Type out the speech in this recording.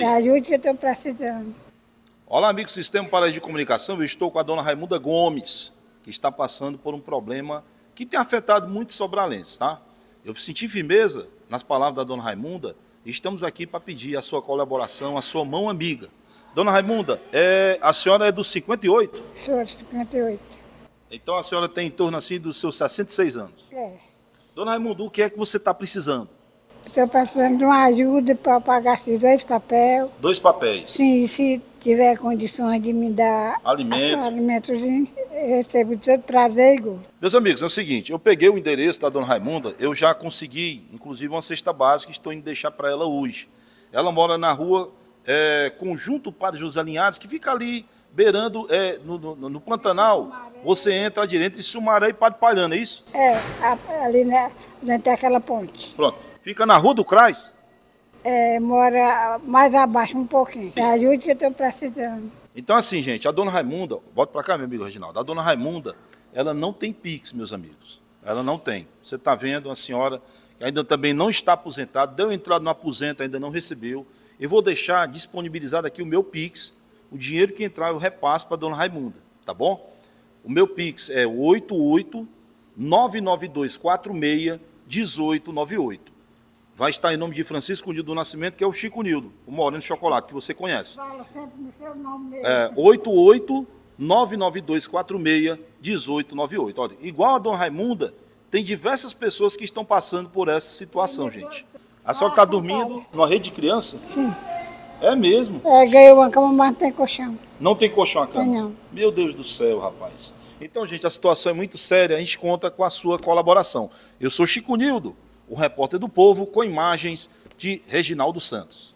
É ajuda que eu estou precisando. Olá, amigo do Sistema Paraíso de Comunicação. Eu estou com a dona Raimunda Gomes, que está passando por um problema que tem afetado muito Sobralense, tá? Eu senti firmeza nas palavras da dona Raimunda e estamos aqui para pedir a sua colaboração, a sua mão amiga. Dona Raimunda, é, a senhora é do 58? Sou 58. Então a senhora tem em torno assim dos seus 66 anos. É. Dona Raimunda, o que é que você está precisando? Estou passando de uma ajuda para pagar esses dois papéis. Dois papéis? Sim, se tiver condições de me dar alimento. alimentos, recebo todo prazer e gosto. Meus amigos, é o seguinte, eu peguei o endereço da dona Raimunda, eu já consegui, inclusive, uma cesta básica estou indo deixar para ela hoje. Ela mora na rua é, Conjunto Padre José Linhares, que fica ali beirando é, no, no, no, Pantanal. Você entra à direita em Sumaré e Padre Palhano, é isso? É, ali né, dentro daquela ponte. Pronto. Fica na Rua do Crais? É, mora mais abaixo um pouquinho. É ajuda que eu estou precisando. Então, assim, gente, a dona Raimunda, bota para cá, meu amigo Reginaldo, a dona Raimunda, ela não tem Pix, meus amigos. Ela não tem. Você está vendo uma senhora que ainda também não está aposentada, deu entrada no aposento, ainda não recebeu. Eu vou deixar disponibilizado aqui o meu Pix, o dinheiro que entrar eu repasso para a dona Raimunda, tá bom? O meu Pix é 88 99246 1898 vai estar em nome de Francisco Nildo do Nascimento, que é o Chico Nildo, o Moreno Chocolate, que você conhece. Fala sempre no seu nome mesmo. É, 88-99246-1898. Olha, igual a Dona Raimunda, tem diversas pessoas que estão passando por essa situação, gente. A senhora está dormindo numa rede de criança? Sim. É mesmo? É, ganhei uma cama, mas não tem colchão. Não tem colchão a cama? Não. Meu Deus do céu, rapaz. Então, gente, a situação é muito séria, a gente conta com a sua colaboração. Eu sou Chico Nildo o repórter do povo, com imagens de Reginaldo Santos.